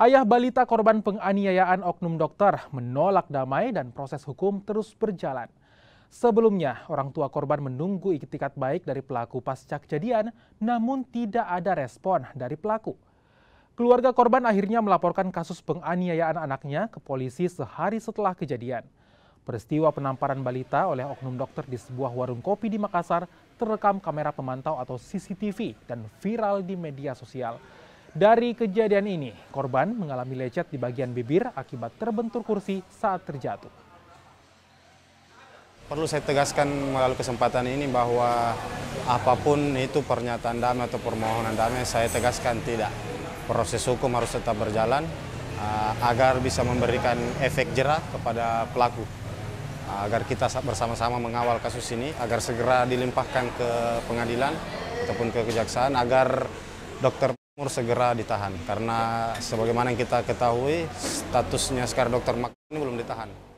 Ayah balita korban penganiayaan oknum dokter menolak damai dan proses hukum terus berjalan. Sebelumnya, orang tua korban menunggu iktikat baik dari pelaku pasca kejadian, namun tidak ada respon dari pelaku. Keluarga korban akhirnya melaporkan kasus penganiayaan anaknya ke polisi sehari setelah kejadian. Peristiwa penamparan balita oleh oknum dokter di sebuah warung kopi di Makassar terekam kamera pemantau atau CCTV dan viral di media sosial. Dari kejadian ini, korban mengalami lecet di bagian bibir akibat terbentur kursi saat terjatuh. Perlu saya tegaskan melalui kesempatan ini bahwa apapun itu pernyataan damai atau permohonan damai, saya tegaskan tidak. Proses hukum harus tetap berjalan eh, agar bisa memberikan efek jerah kepada pelaku eh, agar kita bersama-sama mengawal kasus ini agar segera dilimpahkan ke pengadilan ataupun ke kejaksaan agar dokter segera ditahan karena sebagaimana yang kita ketahui statusnya sekarang dokter Mak ini belum ditahan.